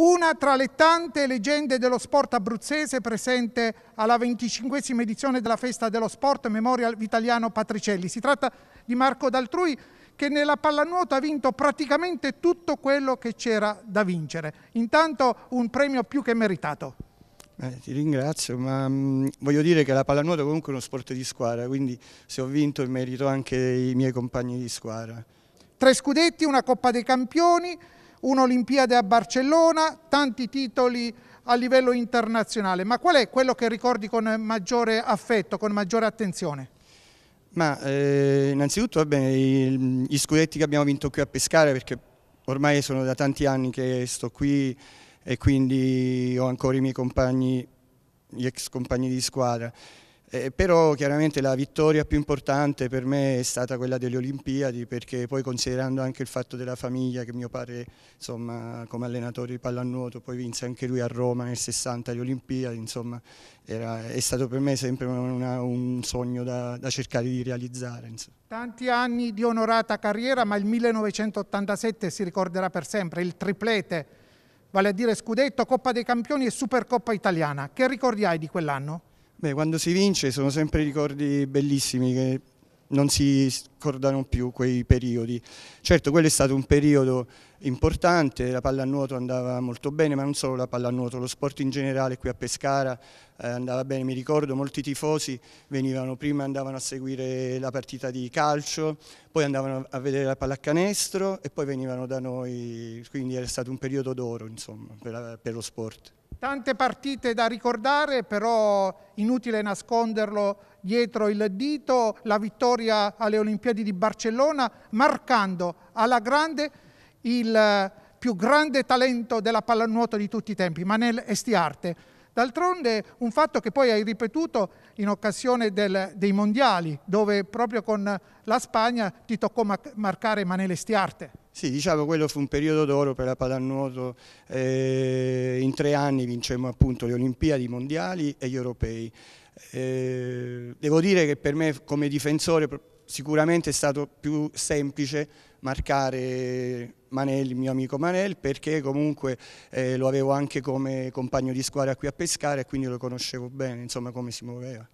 una tra le tante leggende dello sport abruzzese presente alla venticinquesima edizione della Festa dello Sport Memorial Vitaliano Patricelli. Si tratta di Marco D'Altrui che nella pallanuoto ha vinto praticamente tutto quello che c'era da vincere. Intanto un premio più che meritato. Eh, ti ringrazio, ma mh, mm, voglio dire che la pallanuoto è comunque uno sport di squadra, quindi se ho vinto merito anche i miei compagni di squadra. Tre scudetti, una Coppa dei Campioni, un'Olimpiade a Barcellona, tanti titoli a livello internazionale, ma qual è quello che ricordi con maggiore affetto, con maggiore attenzione? Ma eh, innanzitutto vabbè, gli scudetti che abbiamo vinto qui a Pescare, perché ormai sono da tanti anni che sto qui e quindi ho ancora i miei compagni, gli ex compagni di squadra. Eh, però chiaramente la vittoria più importante per me è stata quella delle Olimpiadi perché poi considerando anche il fatto della famiglia che mio padre insomma, come allenatore di pallanuoto poi vinse anche lui a Roma nel 60 le Olimpiadi insomma era, è stato per me sempre una, un sogno da, da, cercare di realizzare. Insomma. Tanti anni di onorata carriera ma il 1987 si ricorderà per sempre il triplete vale a dire scudetto, Coppa dei Campioni e Supercoppa Italiana. Che ricordi hai di quell'anno? Beh, quando si vince sono sempre ricordi bellissimi che non si scordano più quei periodi. Certo, quello è stato un periodo importante, la pallanuoto andava molto bene, ma non solo la pallanuoto, lo sport in generale qui a Pescara eh, andava bene, mi ricordo molti tifosi venivano prima, andavano a seguire la partita di calcio, poi andavano a vedere la pallacanestro e poi venivano da noi, quindi era stato un periodo d'oro insomma, per, per lo sport. Tante partite da ricordare, però inutile nasconderlo dietro il dito, la vittoria alle Olimpiadi di Barcellona, marcando alla grande il eh, più grande talento della pallanuoto di tutti i tempi, Manel Estiarte. D'altronde un fatto che poi hai ripetuto in occasione del, dei mondiali, dove proprio con la Spagna ti toccò marcare Manele Stiarte. Sì, diciamo quello fu un periodo d'oro per la pallanuoto, eh, in tre anni vincemmo appunto le Olimpiadi, i mondiali e gli europei. Eh, devo dire che per me come difensore sicuramente è stato più semplice marcare Manel, il mio amico Manel, perché comunque eh, lo avevo anche come compagno di squadra qui a Pescara e quindi lo conoscevo bene, insomma come si muoveva.